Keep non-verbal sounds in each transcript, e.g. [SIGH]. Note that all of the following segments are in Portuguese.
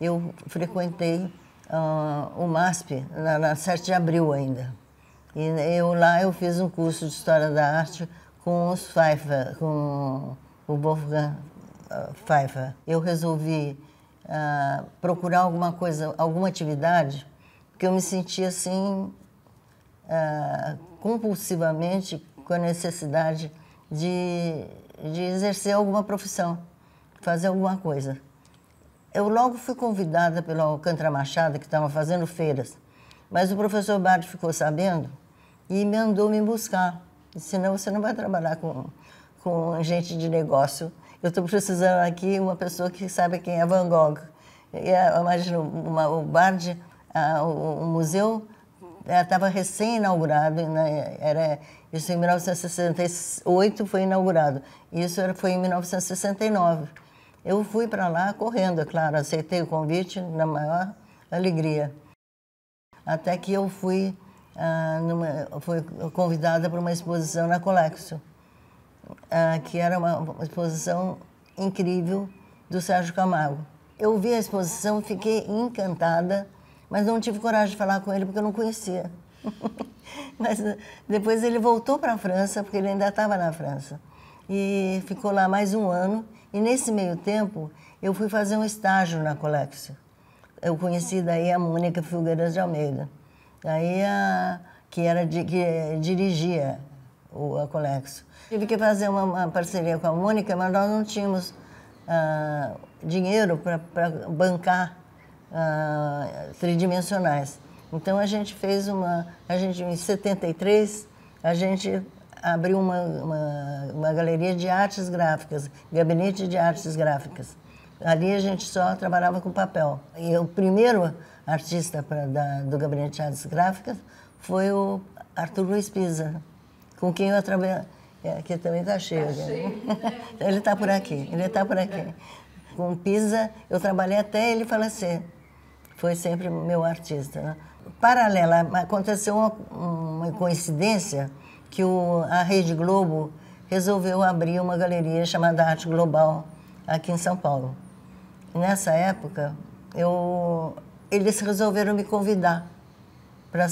eu frequentei uh, o MASP na, na 7 de abril ainda. E eu lá eu fiz um curso de História da Arte com os Pfeiffer, com o Wolfgang ah, Pfeiffer. Eu resolvi uh, procurar alguma coisa, alguma atividade, porque eu me sentia assim, uh, compulsivamente, com a necessidade de, de exercer alguma profissão, fazer alguma coisa eu logo fui convidada pela Alcântara Machado, que estava fazendo feiras, mas o professor Bard ficou sabendo e me mandou me buscar. Senão não, você não vai trabalhar com, com gente de negócio. Eu estou precisando aqui uma pessoa que sabe quem é Van Gogh. É, imagina, uma, o Bard, a, o, o museu estava é, recém-inaugurado, né? era isso em 1968 foi inaugurado, isso era, foi em 1969. Eu fui para lá correndo, é claro, aceitei o convite na maior alegria. Até que eu fui, ah, numa, fui convidada para uma exposição na Colexo, ah, que era uma exposição incrível do Sérgio Camargo. Eu vi a exposição, fiquei encantada, mas não tive coragem de falar com ele porque eu não conhecia. [LAUGHS] mas ah, depois ele voltou para a França, porque ele ainda estava na França. E ficou lá mais um ano e nesse meio tempo, eu fui fazer um estágio na Colexio. Eu conheci daí a Mônica Figueiras de Almeida, daí a, que, era, de, que eh, dirigia o, a Colexio. Tive que fazer uma, uma, parceria com a Mônica, mas nós não tínhamos ah, dinheiro para bancar ah, tridimensionais. Então a gente fez uma, a gente em 73, a gente abriu uma, uma, uma galeria de artes gráficas, gabinete de artes gráficas. Ali a gente só trabalhava com papel. E o primeiro artista pra, da, do gabinete de artes gráficas foi o Arthur Luiz Pisa, com quem eu trabalhei. Aqui é, que também está cheio. Tá cheio né? [LAUGHS] ele está por aqui, ele está por aqui. Com Pisa, eu trabalhei até ele falecer. Foi sempre meu artista. Né? Paralela, aconteceu uma, uma coincidência que o, a Rede Globo resolveu abrir uma galeria chamada Arte Global aqui em São Paulo. Nessa época, eu, eles resolveram me convidar para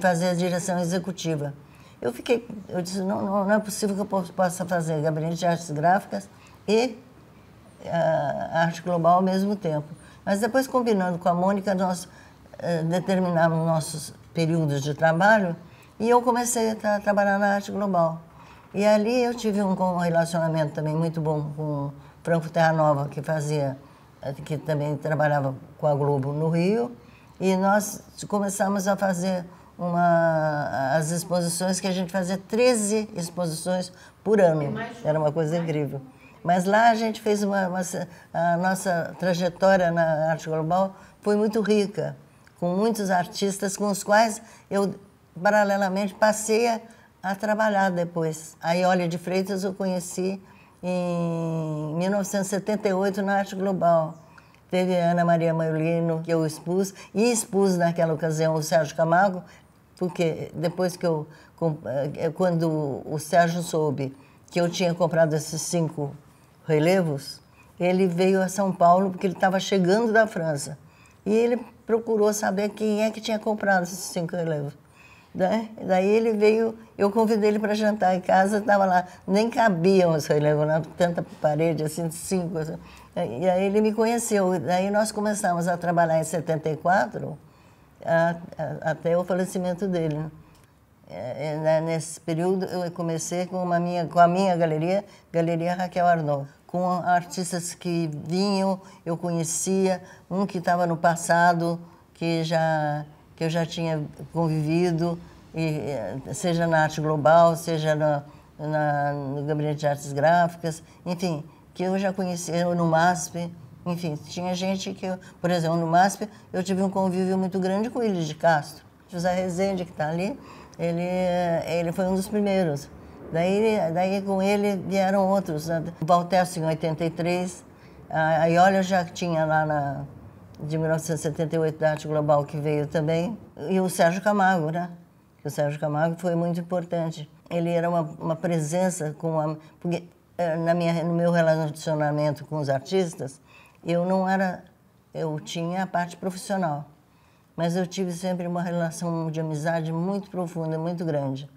fazer a direção executiva. Eu fiquei, eu disse, não, não, não é possível que eu possa fazer gabinete de artes gráficas e uh, arte global ao mesmo tempo. Mas depois, combinando com a Mônica, nós uh, determinamos nossos períodos de trabalho e eu comecei a trabalhar na arte global. E ali eu tive um, um relacionamento também muito bom com Franco Terra Nova, que fazia, eh, que também trabalhava com a Globo no Rio, e nós começamos a fazer uma, as exposições, que a gente fazia 13 exposições por ano. Era uma coisa incrível. Mas lá a gente fez uma, uma a nossa trajetória na arte global foi muito rica, com muitos artistas com os quais eu paralelamente, passei a, a trabalhar depois. A Iole de Freitas eu conheci em 1978 na Arte Global. Teve a Ana Maria Maiolino, que eu expus, e expus naquela ocasião o Sérgio Camargo, porque depois que eu, eh, quando o Sérgio soube que eu tinha comprado esses cinco relevos, ele veio a São Paulo porque ele estava chegando da França. E ele procurou saber quem é que tinha comprado esses cinco relevos. Né? Daí ele veio, eu convidei ele para jantar em casa, estava lá, nem cabiam as reléguas, tanta parede, assim, cinco. Assim. E aí ele me conheceu. Daí nós começamos a trabalhar em 74, a, a, até o falecimento dele. É, é né, nesse período eu comecei com, uma minha, com a minha galeria, Galeria Raquel Arnaud, com artistas que vinham, eu conhecia, um que estava no passado, que já que eu já tinha convivido, e, eh, seja na arte global, seja no, na, no gabinete de artes gráficas, enfim, que eu já conhecia no MASP, enfim, tinha gente que, eu, por exemplo, no MASP, eu tive um convívio muito grande com ele de Castro. José Rezende, que está ali, ele, eh, ele foi um dos primeiros. Daí, daí com ele vieram outros. Né? O Valtesso, em 83, a Iola já tinha lá na, de 1978 da Arte Global, que veio também, e o Sérgio Camargo, né? que o Sérgio Camargo foi muito importante. Ele era uma, uma presença com a, porque eh, na minha no meu relacionamento com os artistas, eu não era eu tinha a parte profissional, mas eu tive sempre uma relação de amizade muito profunda, muito grande.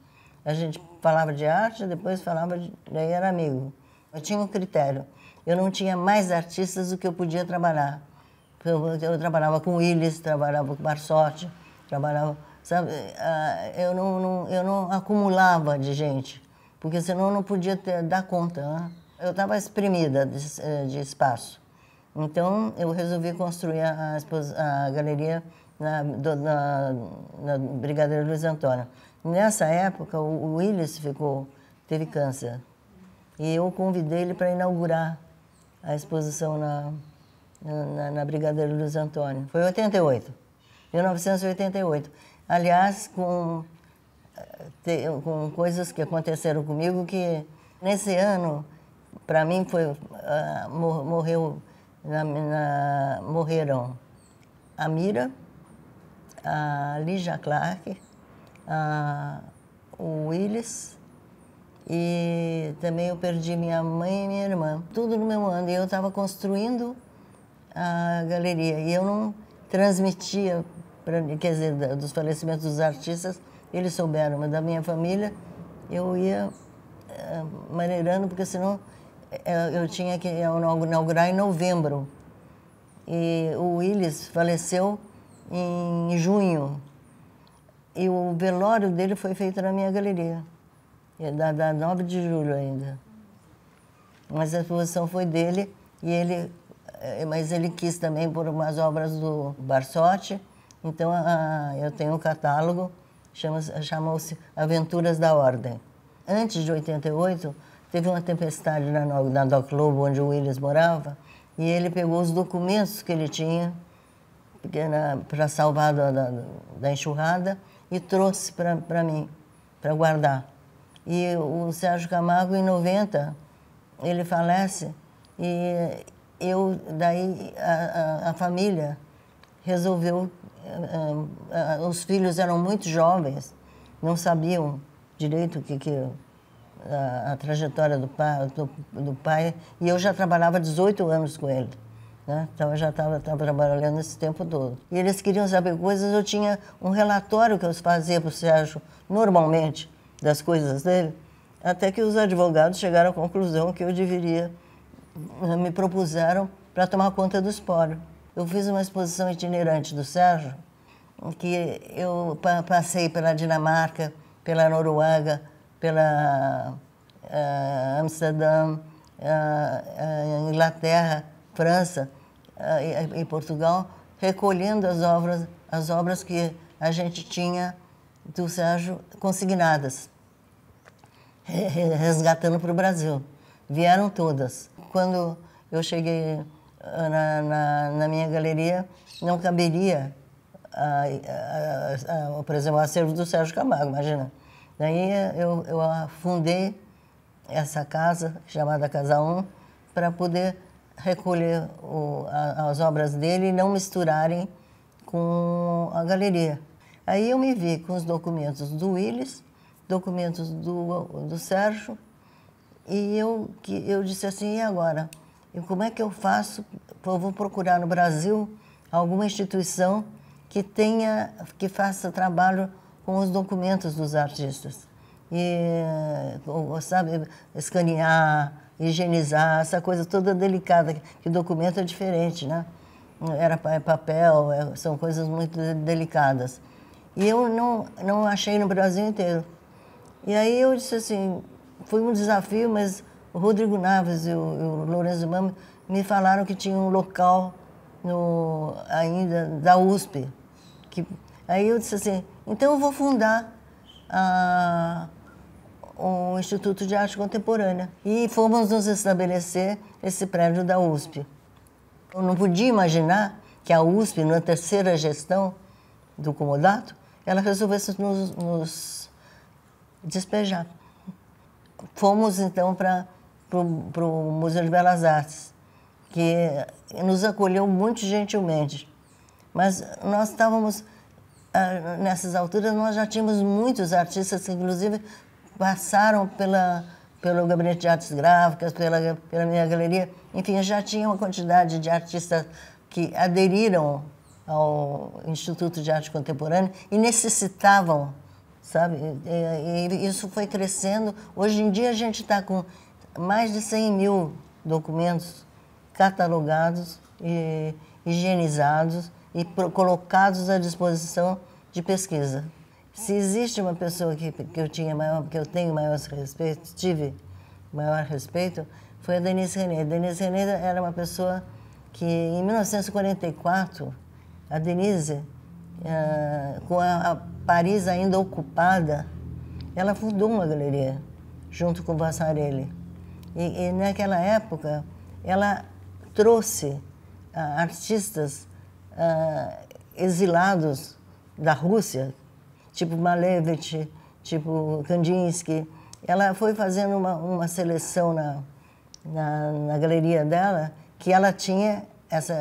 A gente falava de arte, depois falava de, daí era amigo. Eu tinha um critério. Eu não tinha mais artistas do que eu podia trabalhar. Eu, eu trabalhava com Willis, trabalhava com Barsotti, trabalhava sabe? Ah, eu não, não, eu não acumulava de gente, porque senão eu não podia ter, dar conta. Né? Eu estava espremida de, eh, de, espaço. Então, eu resolvi construir a, a galeria na, do, na, na Luiz Antônio. Nessa época, o, o Willis ficou, teve câncer. E eu convidei ele para inaugurar a exposição na, na, na Luiz Antônio. Foi em 88, 1988. Aliás, com, com coisas que aconteceram comigo que nesse ano, para mim, foi, uh, morreu, na, na, morreram a Mira, a Lígia Clark, a, o Willis, e também eu perdi minha mãe e minha irmã. Tudo no meu ano. E eu estava construindo a galeria. E eu não transmitia quer dizer, dos falecimentos dos artistas, eles souberam, mas da minha família eu ia é, maneirando, porque senão é, eu tinha que inaugurar em novembro. E o Willis faleceu em junho. E o velório dele foi feito na minha galeria, é, da, da 9 de julho ainda. Mas a exposição foi dele, e ele, mas ele quis também por umas obras do Barsotti, então, a, a, eu tenho um catálogo, chamou-se Aventuras da Ordem. Antes de 88, teve uma tempestade na, na Doc Lobo, onde o Willis morava, e ele pegou os documentos que ele tinha para salvar da, da, da, enxurrada e trouxe para mim, para guardar. E o Sérgio Camargo, em 90, ele falece e eu, daí, a, a, a família resolveu ah, ah, os filhos eram muito jovens, não sabiam direito o que, que a, ah, a, trajetória do pai, do, do, pai, e eu já trabalhava 18 anos com ele. Né? Então, eu já estava trabalhando esse tempo todo. E eles queriam saber coisas, eu tinha um relatório que eu fazia para o Sérgio, normalmente, das coisas dele, até que os advogados chegaram à conclusão que eu deveria, me propuseram para tomar conta do espólio eu fiz uma exposição itinerante do Sérgio, que eu passei pela Dinamarca, pela Noruega, pela uh, Amsterdã, uh, uh, Inglaterra, França e, e Portugal, recolhendo as obras, as obras que a gente tinha do Sérgio consignadas, resgatando para o Brasil. Vieram todas. Quando eu cheguei na, na, na minha galeria não caberia, a, ah, a, ah, a, ah, a, por exemplo, o acervo do Sérgio Camargo, imagina. Daí eu, eu afundei essa casa, chamada Casa 1, para poder recolher o, a, as obras dele e não misturarem com a galeria. Aí eu me vi com os documentos do Willis, documentos do, do Sérgio, e eu, que, eu disse assim, e agora? E como é que eu faço? Eu vou procurar no Brasil alguma instituição que tenha, que faça trabalho com os documentos dos artistas e sabe escanear, higienizar, essa coisa toda delicada que documento é diferente, né? Era é papel, é, são coisas muito delicadas. E eu não não achei no Brasil inteiro. E aí eu disse assim, foi um desafio, mas o Rodrigo Naves e o, o Lourenço Mama me falaram que tinha um local no, ainda da USP. Que, aí eu disse assim, então eu vou fundar a, ah, o Instituto de Arte Contemporânea. E fomos nos estabelecer esse prédio da USP. Eu não podia imaginar que a USP, na terceira gestão do Comodato, ela resolvesse nos, nos despejar. Fomos então para para o Museu de Belas Artes, que nos acolheu muito gentilmente. Mas nós estávamos, ah, nessas alturas, nós já tínhamos muitos artistas que, inclusive, passaram pela, pelo Gabinete de Artes Gráficas, pela, pela minha galeria. Enfim, já tinha uma quantidade de artistas que aderiram ao Instituto de Arte Contemporânea e necessitavam, sabe? E, e isso foi crescendo. Hoje em dia a gente está com mais de 100 mil documentos catalogados e higienizados e colocados à disposição de pesquisa. Se existe uma pessoa que, que eu tinha maior, que eu tenho maior respeito, tive maior respeito, foi a Denise René. A Denise René era uma pessoa que, em 1944, a Denise, ah, com a, a Paris ainda ocupada, ela fundou uma galeria junto com Vassarelli. E, e naquela época, ela trouxe uh, artistas uh, exilados da Rússia, tipo Malevich, tipo Kandinsky. Ela foi fazendo uma, uma seleção na, na, na galeria dela que ela tinha essa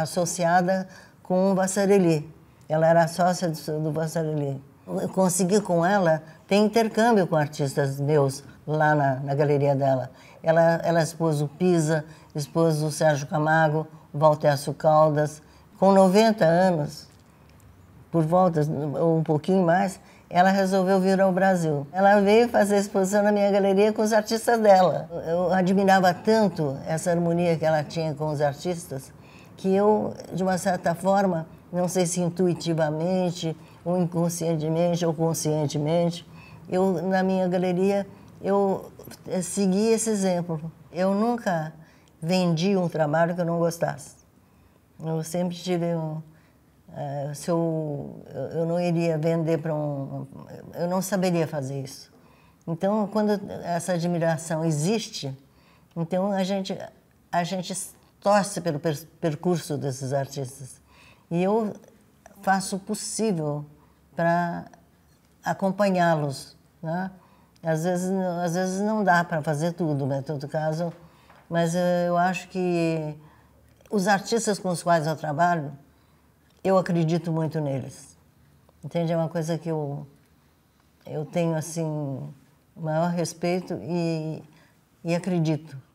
associada com o Vassarelli. Ela era sócia do, do Vassarelli eu consegui com ela ter intercâmbio com artistas meus lá na, na galeria dela. Ela, ela expôs o Pisa, expôs o Sérgio Camargo, o Valtercio Caldas. Com 90 anos, por volta, ou um pouquinho mais, ela resolveu vir ao Brasil. Ela veio fazer exposição na minha galeria com os artistas dela. Eu admirava tanto essa harmonia que ela tinha com os artistas que eu, de uma certa forma, não sei se intuitivamente, ou inconscientemente ou conscientemente, eu na minha galeria eu eh, segui esse exemplo. Eu nunca vendi um trabalho que eu não gostasse. Eu sempre tive um uh, se eu, eu não iria vender para um eu não saberia fazer isso. Então, quando essa admiração existe, então a gente a gente torce pelo per percurso desses artistas. E eu faço o possível para acompanhá-los. Né? Às, vezes, às vezes não dá para fazer tudo, né, em todo caso, mas eh, eu acho que os artistas com os quais eu trabalho, eu acredito muito neles. Entende? É uma coisa que eu, eu tenho, assim, maior respeito e, e acredito.